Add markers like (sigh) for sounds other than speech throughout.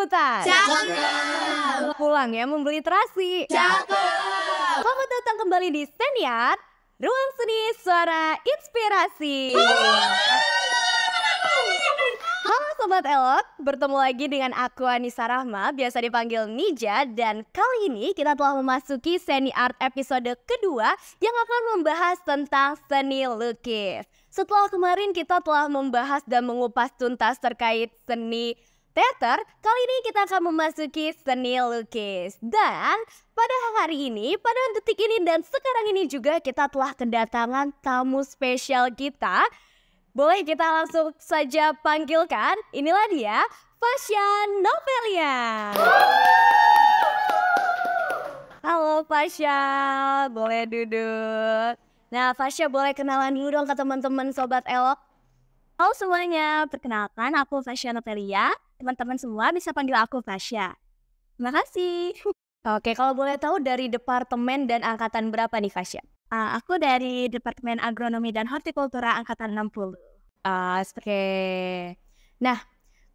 liputan. Cakep. Pulang ya membeli terasi. Cakep. Selamat datang kembali di Steniat, Ruang Seni Suara Inspirasi. Halo Sobat Elot, bertemu lagi dengan aku Anissa Rahma, biasa dipanggil Nija Dan kali ini kita telah memasuki Seni Art episode kedua yang akan membahas tentang seni lukis Setelah kemarin kita telah membahas dan mengupas tuntas terkait seni Teater, kali ini kita akan memasuki seni lukis. Dan pada hari ini, pada detik ini dan sekarang ini juga kita telah kedatangan tamu spesial kita. Boleh kita langsung saja panggilkan, inilah dia Fasya Novelia. Halo Fasya, boleh duduk. Nah Fasya boleh kenalan dulu dong ke teman-teman Sobat Elok. Halo semuanya, perkenalkan aku Fasya Novelia teman-teman semua bisa panggil aku Fasya. Terima kasih. (laughs) Oke, kalau boleh tahu dari departemen dan angkatan berapa nih Fasya? Uh, aku dari Departemen Agronomi dan Hortikultura Angkatan 60. Uh, ah, Oke. Nah,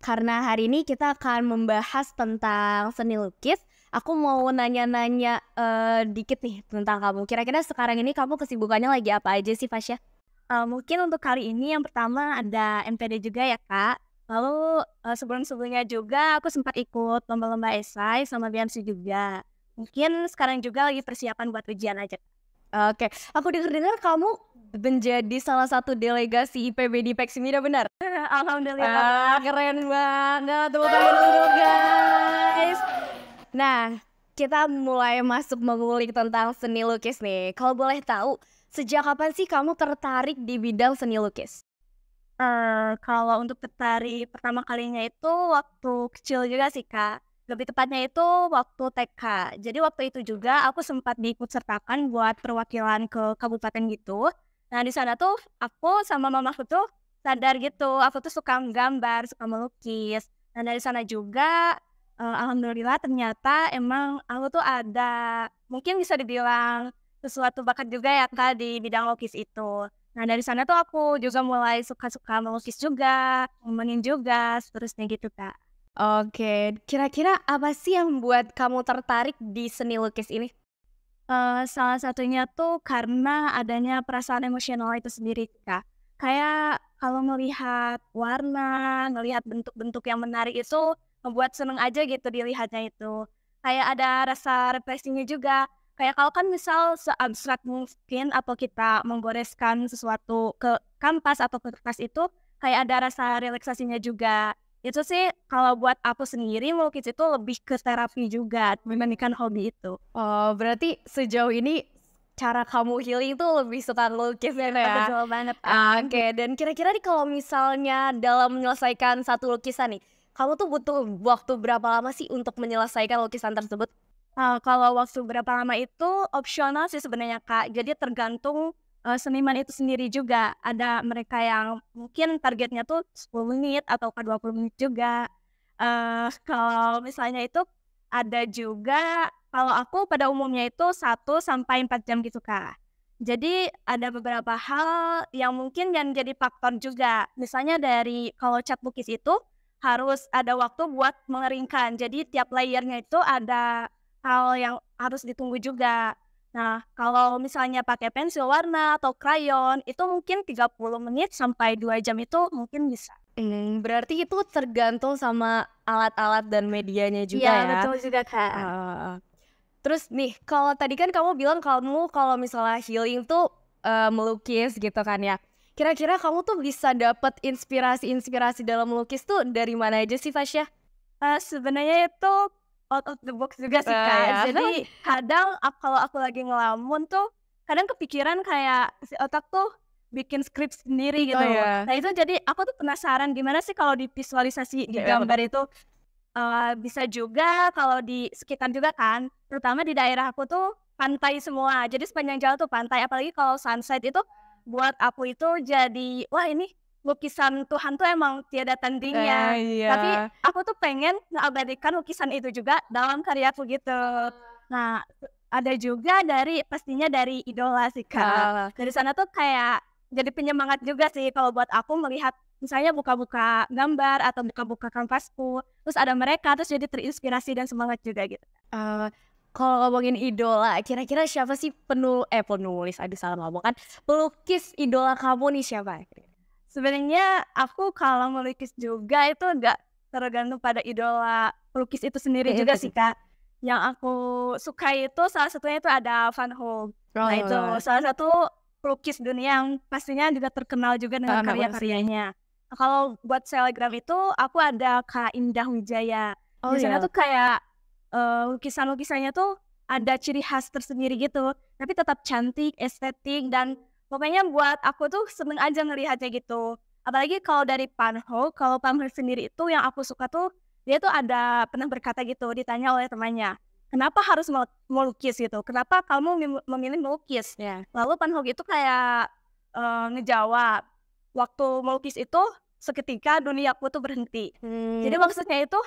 karena hari ini kita akan membahas tentang seni lukis, aku mau nanya-nanya uh, dikit nih tentang kamu. Kira-kira sekarang ini kamu kesibukannya lagi apa aja sih, Fasya? Uh, mungkin untuk kali ini yang pertama ada MPD juga ya, Kak. Lalu uh, sebelum-sebelumnya juga aku sempat ikut lomba-lomba esai sama BMC juga. Mungkin sekarang juga lagi persiapan buat ujian aja. Oke, okay. aku dengar-dengar kamu menjadi salah satu delegasi IPB di Peksimida benar? (laughs) Alhamdulillah. Ah, keren banget, tepuk tangan dulu guys. Nah, kita mulai masuk mengulik tentang seni lukis nih. Kalau boleh tahu, sejak kapan sih kamu tertarik di bidang seni lukis? Uh, kalau untuk tertarik pertama kalinya itu waktu kecil juga sih kak. Lebih tepatnya itu waktu TK. Jadi waktu itu juga aku sempat diikut sertakan buat perwakilan ke kabupaten gitu. Nah di sana tuh aku sama mamaku tuh sadar gitu. Aku tuh suka menggambar, suka melukis. Nah dari sana juga uh, alhamdulillah ternyata emang aku tuh ada mungkin bisa dibilang sesuatu bakat juga ya kak di bidang lukis itu. Nah dari sana tuh aku juga mulai suka-suka melukis juga, ngomongin juga, seterusnya gitu kak. Oke, kira-kira apa sih yang membuat kamu tertarik di seni lukis ini? Uh, salah satunya tuh karena adanya perasaan emosional itu sendiri kak. Kayak kalau melihat warna, melihat bentuk-bentuk yang menarik itu membuat seneng aja gitu dilihatnya itu. Kayak ada rasa refreshingnya juga, kayak kalau kan misal seabstrak mungkin atau kita menggoreskan sesuatu ke kanvas atau ke kertas itu kayak ada rasa relaksasinya juga itu sih kalau buat aku sendiri melukis itu lebih ke terapi juga dibandingkan hobi itu. Oh, berarti sejauh ini cara kamu healing itu lebih suka lukis ya? ya? Betul banget. Oke, okay. dan kira-kira nih kalau misalnya dalam menyelesaikan satu lukisan nih, kamu tuh butuh waktu berapa lama sih untuk menyelesaikan lukisan tersebut? Uh, kalau waktu berapa lama itu opsional sih sebenarnya kak. Jadi tergantung uh, seniman itu sendiri juga. Ada mereka yang mungkin targetnya tuh 10 menit atau ke 20 menit juga. Uh, (laughs) kalau misalnya itu ada juga kalau aku pada umumnya itu 1 sampai 4 jam gitu kak. Jadi ada beberapa hal yang mungkin yang jadi faktor juga. Misalnya dari kalau cat lukis itu harus ada waktu buat mengeringkan. Jadi tiap layernya itu ada hal yang harus ditunggu juga. Nah, kalau misalnya pakai pensil warna atau krayon, itu mungkin 30 menit sampai 2 jam itu mungkin bisa. Hmm, berarti itu tergantung sama alat-alat dan medianya juga iya, ya. Iya, betul juga, Kak. Uh, terus nih, kalau tadi kan kamu bilang kamu kalau misalnya healing tuh uh, melukis gitu kan ya. Kira-kira kamu tuh bisa dapat inspirasi-inspirasi dalam melukis tuh dari mana aja sih, Fasya? Uh, sebenarnya itu out of the box juga sih kak. Uh, ya. Jadi kadang kalau aku lagi ngelamun tuh kadang kepikiran kayak si otak tuh bikin skrip sendiri gitu. Oh, yeah. Nah itu jadi aku tuh penasaran gimana sih kalau di visualisasi di gambar yeah, itu uh, bisa juga kalau di sekitar juga kan, terutama di daerah aku tuh pantai semua. Jadi sepanjang jalan tuh pantai, apalagi kalau sunset itu buat aku itu jadi wah ini lukisan Tuhan tuh emang tiada tandingnya. Uh, iya. Tapi aku tuh pengen mengabadikan lukisan itu juga dalam karyaku gitu. Nah, ada juga dari pastinya dari idola sih kak. Uh. Dari sana tuh kayak jadi penyemangat juga sih kalau buat aku melihat misalnya buka-buka gambar atau buka-buka kanvasku, terus ada mereka terus jadi terinspirasi dan semangat juga gitu. Uh, kalau ngomongin idola, kira-kira siapa sih penul eh penulis? Aduh salah ngomong kan. Pelukis idola kamu nih siapa? sebenarnya aku kalau melukis juga itu enggak tergantung pada idola pelukis itu sendiri iya, iya, juga iya, sih kak yang aku suka itu salah satunya itu ada Van Gogh nah, oh, nah itu oh, salah satu pelukis dunia yang pastinya juga terkenal juga dengan karya-karyanya nah, kalau buat selebgram itu aku ada Kak Indah Wijaya oh, di sana yeah. tuh kayak uh, lukisan-lukisannya tuh ada ciri khas tersendiri gitu tapi tetap cantik estetik dan Pokoknya buat aku tuh seneng aja ngelihatnya gitu. Apalagi kalau dari Panho, kalau Panho sendiri itu yang aku suka tuh dia tuh ada pernah berkata gitu ditanya oleh temannya kenapa harus melukis gitu kenapa kamu memilih melukis ya lalu Panho itu kayak uh, ngejawab waktu melukis itu seketika dunia aku tuh berhenti hmm. jadi maksudnya itu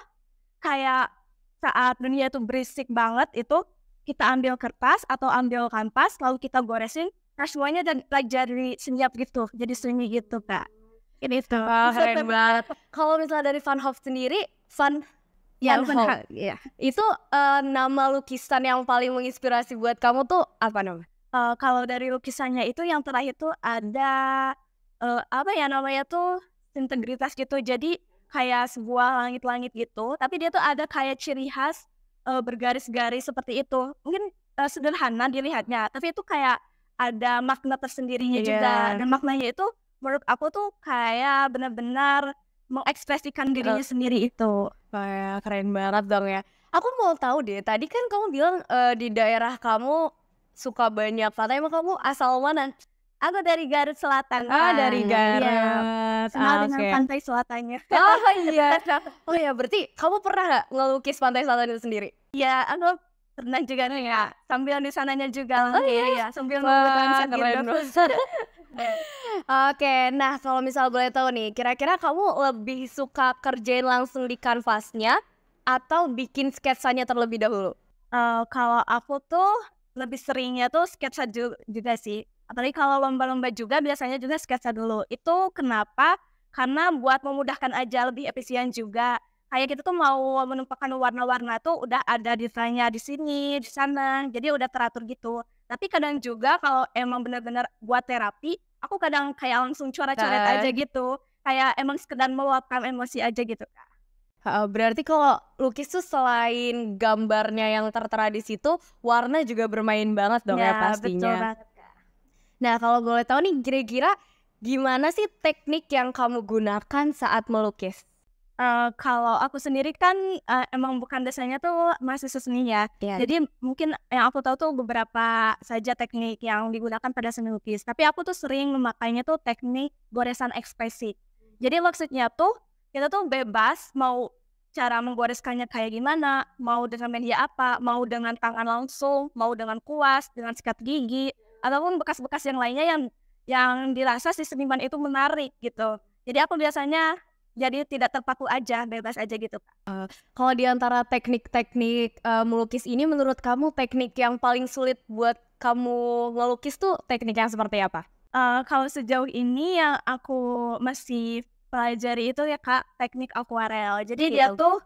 kayak saat dunia itu berisik banget itu kita ambil kertas atau ambil kanvas lalu kita goresin semuanya dan pelajari senyap gitu jadi sunyi gitu kak ini tuh wow, keren banget kalau misalnya dari Van Hof sendiri Van ya, Van Hoff ya. itu uh, nama lukisan yang paling menginspirasi buat kamu tuh apa nama uh, eh, kalau dari lukisannya itu yang terakhir tuh ada uh, apa ya namanya tuh integritas gitu jadi kayak sebuah langit-langit gitu tapi dia tuh ada kayak ciri khas uh, bergaris-garis seperti itu mungkin uh, sederhana dilihatnya tapi itu kayak ada makna tersendirinya yeah. juga dan maknanya itu menurut aku tuh kayak benar-benar mengekspresikan dirinya sendiri itu. Kayak keren banget dong ya. Aku mau tahu deh, tadi kan kamu bilang uh, di daerah kamu suka banyak pantai, emang kamu asal mana? Aku dari Garut Selatan. Ah, kan? dari iya. Garut. iya. kenal ah, dengan pantai selatannya. Oh iya. (laughs) oh iya, berarti kamu pernah nggak ngelukis pantai selatan itu sendiri? Ya, aku renang juga nih ya sambil di sananya juga oh, iya, iya. iya. sambil nunggu sunset gitu (laughs) Oke, nah kalau misal boleh tahu nih, kira-kira kamu lebih suka kerjain langsung di kanvasnya atau bikin sketsanya terlebih dahulu? Uh, kalau aku tuh lebih seringnya tuh sketsa juga sih. Apalagi kalau lomba-lomba juga biasanya juga sketsa dulu. Itu kenapa? Karena buat memudahkan aja lebih efisien juga kayak gitu tuh mau menumpahkan warna-warna tuh udah ada desainnya di sini, di sana. Jadi udah teratur gitu. Tapi kadang juga kalau emang benar-benar buat terapi, aku kadang kayak langsung coret-coret kan? aja gitu. Kayak emang sekedar meluapkan emosi aja gitu, Kak. Berarti kalau lukis tuh selain gambarnya yang tertera di situ, warna juga bermain banget dong ya, ya pastinya. Betul banget, Kak. Nah, kalau boleh tahu nih kira-kira gimana sih teknik yang kamu gunakan saat melukis? uh, kalau aku sendiri kan uh, emang bukan desainnya tuh masih seni ya. Yeah. Jadi mungkin yang aku tahu tuh beberapa saja teknik yang digunakan pada seni lukis. Tapi aku tuh sering memakainya tuh teknik goresan ekspresi. Jadi maksudnya tuh kita tuh bebas mau cara menggoreskannya kayak gimana, mau dengan media apa, mau dengan tangan langsung, mau dengan kuas, dengan sikat gigi, ataupun bekas-bekas yang lainnya yang yang dirasa si seniman itu menarik gitu. Jadi aku biasanya jadi tidak terpaku aja bebas aja gitu kak. Uh, kalau antara teknik-teknik uh, melukis ini menurut kamu teknik yang paling sulit buat kamu ngelukis tuh teknik yang seperti apa? Uh, kalau sejauh ini yang aku masih pelajari itu ya kak teknik akuarel. Jadi gitu. dia tuh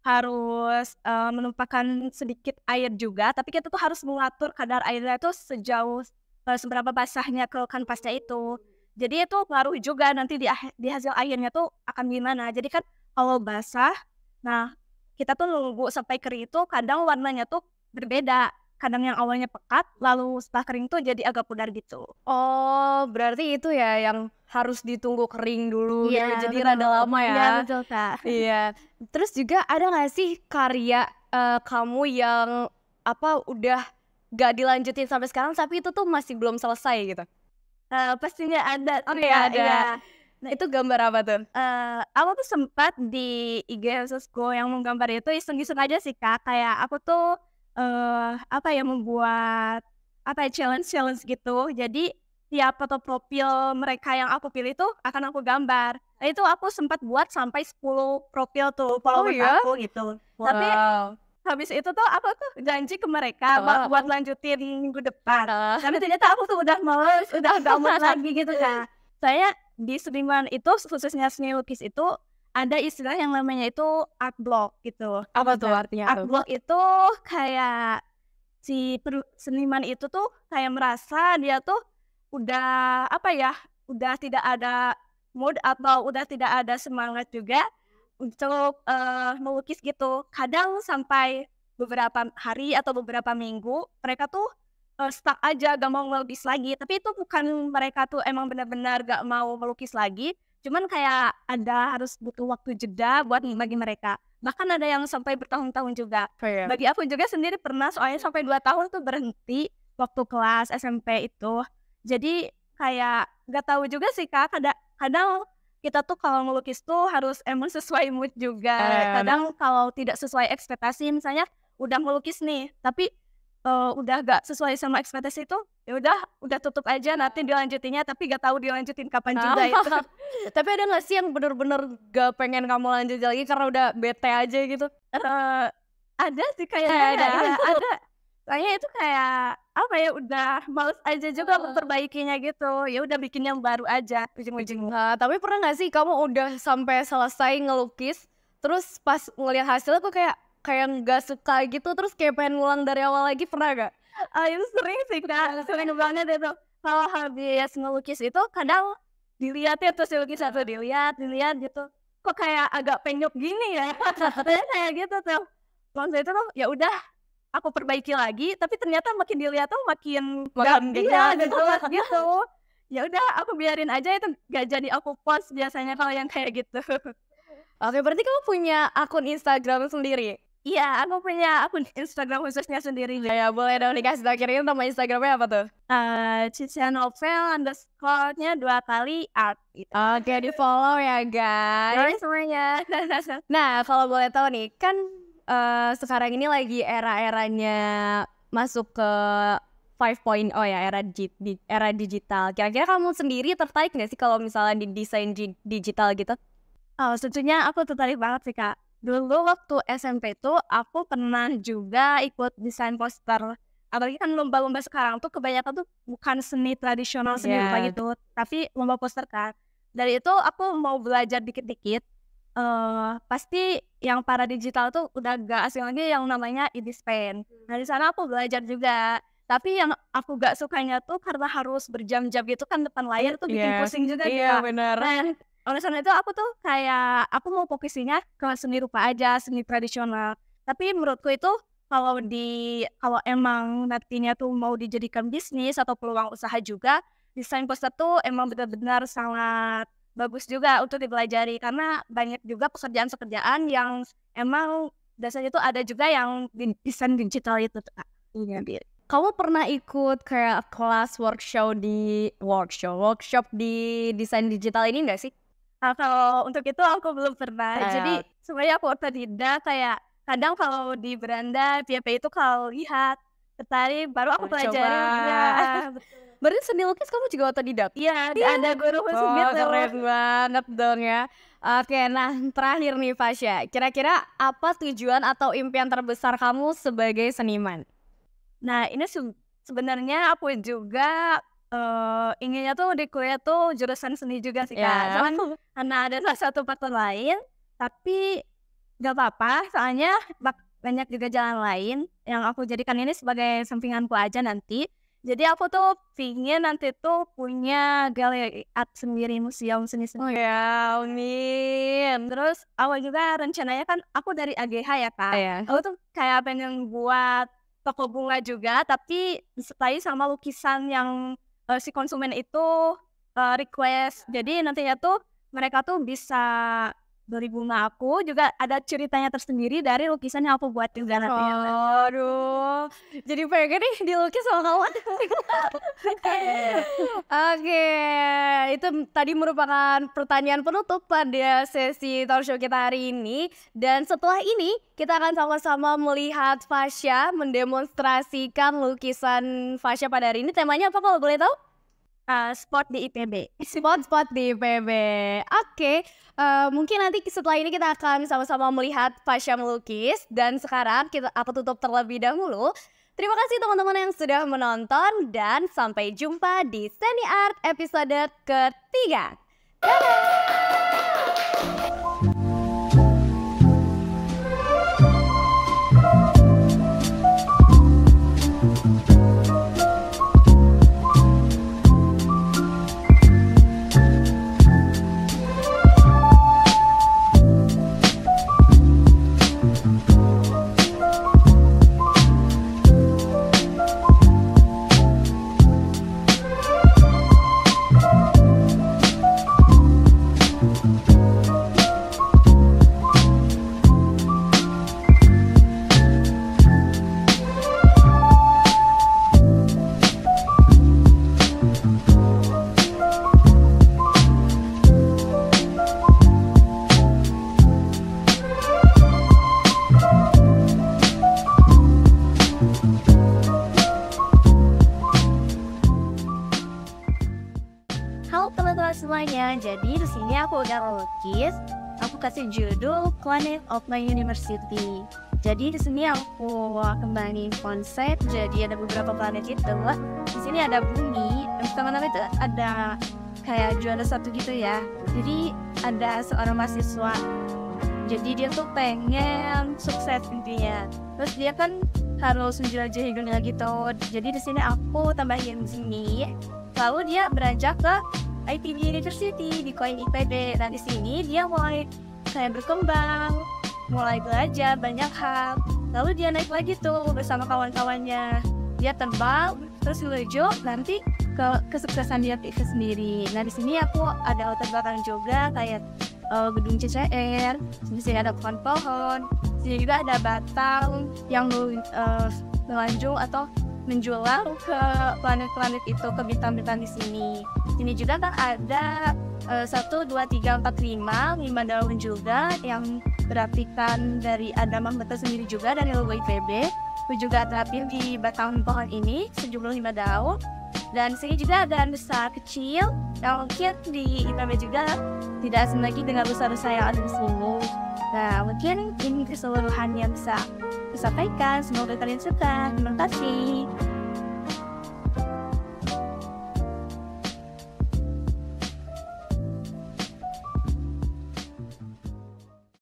harus uh, menumpahkan sedikit air juga, tapi kita tuh harus mengatur kadar airnya tuh sejauh uh, seberapa basahnya ke kanvasnya itu jadi itu pengaruh juga nanti di, di hasil akhirnya tuh akan gimana. Jadi kan kalau basah, nah kita tuh nunggu sampai kering itu kadang warnanya tuh berbeda. Kadang yang awalnya pekat, lalu setelah kering tuh jadi agak pudar gitu. Oh, berarti itu ya yang harus ditunggu kering dulu yeah, ya Jadi betul. rada lama ya. Iya, betul Kak. Iya. Terus juga ada nggak sih karya uh, kamu yang apa udah gak dilanjutin sampai sekarang tapi itu tuh masih belum selesai gitu? Uh, pastinya ada. Oke, okay, ya, ada. Ya. Nah, itu gambar apa tuh? Uh, aku tuh sempat di IG Sosgo yang menggambar itu iseng-iseng aja sih kak. Kayak aku tuh uh, apa ya membuat apa ya challenge challenge gitu. Jadi tiap foto profil mereka yang aku pilih tuh akan aku gambar. Nah, itu aku sempat buat sampai 10 profil tuh oh, followers oh, iya? aku gitu. Wow. Tapi habis itu tuh aku tuh janji ke mereka oh. buat lanjutin minggu depan. Oh. Tapi ternyata aku tuh udah males, udah gak mau (laughs) lagi gitu kan. Saya di seniman itu khususnya seni lukis itu ada istilah yang namanya itu art block gitu. Apa tuh nah, artinya? Art block itu kayak si seniman itu tuh kayak merasa dia tuh udah apa ya, udah tidak ada mood atau udah tidak ada semangat juga untuk uh, melukis gitu. Kadang sampai beberapa hari atau beberapa minggu mereka tuh uh, stuck aja gak mau melukis lagi. Tapi itu bukan mereka tuh emang benar-benar gak mau melukis lagi. Cuman kayak ada harus butuh waktu jeda buat bagi mereka. Bahkan ada yang sampai bertahun-tahun juga. Oh, iya. Bagi aku juga sendiri pernah soalnya iya. sampai dua tahun tuh berhenti waktu kelas SMP itu. Jadi kayak gak tahu juga sih kak. Kadang, kadang kita tuh kalau ngelukis tuh harus emang sesuai mood juga. Eh, Kadang kalau tidak sesuai ekspektasi misalnya udah ngelukis nih, tapi uh, udah gak sesuai sama ekspektasi itu, ya udah udah tutup aja nanti dilanjutinnya tapi gak tahu dilanjutin kapan juga itu. Ah. (laughs) tapi ada gak sih yang bener-bener gak pengen kamu lanjut lagi karena udah bete aja gitu? Uh, ada sih kayaknya ada, ada. ada. itu kayak apa ya udah males aja juga uh. memperbaikinya gitu ya udah bikin yang baru aja ujung-ujungnya nah, tapi pernah nggak sih kamu udah sampai selesai ngelukis terus pas ngelihat hasilnya kok kayak kayak nggak suka gitu terus kayak pengen ngulang dari awal lagi pernah gak? ah itu sering sih kak (laughs) sering banget itu kalau habis ngelukis itu kadang dilihat dilihatnya terus dilukis satu dilihat dilihat gitu kok kayak agak penyok gini ya (laughs) kayak gitu tuh maksud itu tuh ya udah aku perbaiki lagi tapi ternyata makin dilihat tuh makin makin gak, iya, gitu, gitu ya udah aku biarin aja itu gak jadi aku post biasanya kalau yang kayak gitu (laughs) oke berarti kamu punya akun Instagram sendiri Iya, aku punya akun Instagram khususnya sendiri. Iya, ya, boleh dong dikasih tau ini nama Instagramnya apa tuh? Uh, Novel underscore-nya dua kali art. Gitu. Oke, okay, di follow ya guys. semuanya. (laughs) nah, kalau boleh tahu nih, kan Eh, sekarang ini lagi era-eranya masuk ke 5.0 ya era di, di, era digital. Kira-kira kamu sendiri tertarik nggak sih kalau misalnya di desain di, digital gitu? Oh, tentunya aku tertarik banget sih kak. Dulu waktu SMP tuh aku pernah juga ikut desain poster. Apalagi kan lomba-lomba sekarang tuh kebanyakan tuh bukan seni tradisional seni yeah. gitu, tapi lomba poster kan. Dari itu aku mau belajar dikit-dikit uh, pasti yang para digital tuh udah gak asing lagi yang namanya e-dispen. Hmm. Nah di sana aku belajar juga. Tapi yang aku gak sukanya tuh karena harus berjam-jam gitu kan depan layar tuh bikin yeah. pusing juga. Iya yeah, benar. Nah, oleh karena itu aku tuh kayak aku mau fokusnya ke seni rupa aja, seni tradisional. Tapi menurutku itu kalau di kalau emang nantinya tuh mau dijadikan bisnis atau peluang usaha juga, desain poster tuh emang benar-benar sangat bagus juga untuk dipelajari karena banyak juga pekerjaan-pekerjaan yang emang dasarnya itu ada juga yang desain digital itu kak. Iya. Kamu pernah ikut kayak kelas workshop di workshop workshop di desain digital ini enggak sih? Nah, kalau untuk itu aku belum pernah. Kayak. Jadi sebenarnya aku tidak kayak kadang kalau di beranda PP itu kalau lihat tertarik baru aku pelajari ya. (laughs) Berarti seni lukis kamu juga otodidak? Iya, ya. ada guru khusus oh, gitu. keren banget dong ya. Oke, nah terakhir nih Fasya, kira-kira apa tujuan atau impian terbesar kamu sebagai seniman? Nah ini se sebenarnya aku juga uh, inginnya tuh di kuliah tuh jurusan seni juga sih kak. Ya. Cuman (laughs) karena ada salah satu faktor lain, tapi gak apa-apa soalnya bak banyak juga jalan lain yang aku jadikan ini sebagai sampinganku aja nanti. Jadi aku tuh pingin nanti tuh punya galeri art sendiri, museum seni sendiri. Oh ya, amin. Terus awal juga rencananya kan aku dari AGH ya kak. ya. Aku tuh kayak pengen buat toko bunga juga, tapi disertai sama lukisan yang uh, si konsumen itu uh, request. Jadi nantinya tuh mereka tuh bisa bunga aku juga ada ceritanya tersendiri dari lukisan yang aku buat juga nanti. Ya, aduh. Jadi pengen nih dilukis sama kamu. (laughs) Oke, okay. itu tadi merupakan pertanyaan penutup pada sesi talk show kita hari ini. Dan setelah ini kita akan sama-sama melihat Fasya mendemonstrasikan lukisan Fasya pada hari ini. Temanya apa kalau boleh tahu? uh, spot di IPB. Spot-spot di IPB. Oke, okay. uh, eh, mungkin nanti setelah ini kita akan sama-sama melihat Fasya melukis dan sekarang kita aku tutup terlebih dahulu. Terima kasih teman-teman yang sudah menonton dan sampai jumpa di Seni Art episode ketiga. Dadah! semuanya. Jadi di sini aku udah lukis. Aku kasih judul Planet of My University. Jadi di sini aku kembali konsep. Jadi ada beberapa planet itu. Di sini ada bumi. Yang pertama itu ada kayak juara satu gitu ya. Jadi ada seorang mahasiswa. Jadi dia tuh pengen sukses intinya. Terus dia kan harus menjelajahi dunia gitu. Jadi di sini aku tambahin sini. Lalu dia beranjak ke ITB University di Koin IPB dan di sini dia mulai saya berkembang mulai belajar banyak hal lalu dia naik lagi tuh bersama kawan-kawannya dia terbang terus lejo nanti ke kesuksesan dia itu sendiri nah di sini aku ada latar belakang juga kayak uh, gedung CCR di sini ada pohon-pohon di sini juga ada batang yang uh, eh, melanjut atau menjulang ke planet-planet itu ke bintang-bintang di sini. Ini juga kan ada eh, satu dua tiga empat lima lima daun juga yang kan dari ada mangga sendiri juga dari logo IPB. Itu juga terapin di batang pohon ini sejumlah lima daun. Dan sini juga ada besar kecil yang mungkin di IPB juga tidak asing lagi dengan rusa-rusa yang ada di sini. Nah, mungkin ini keseluruhan yang bisa disampaikan. Semoga kalian suka. Terima kasih.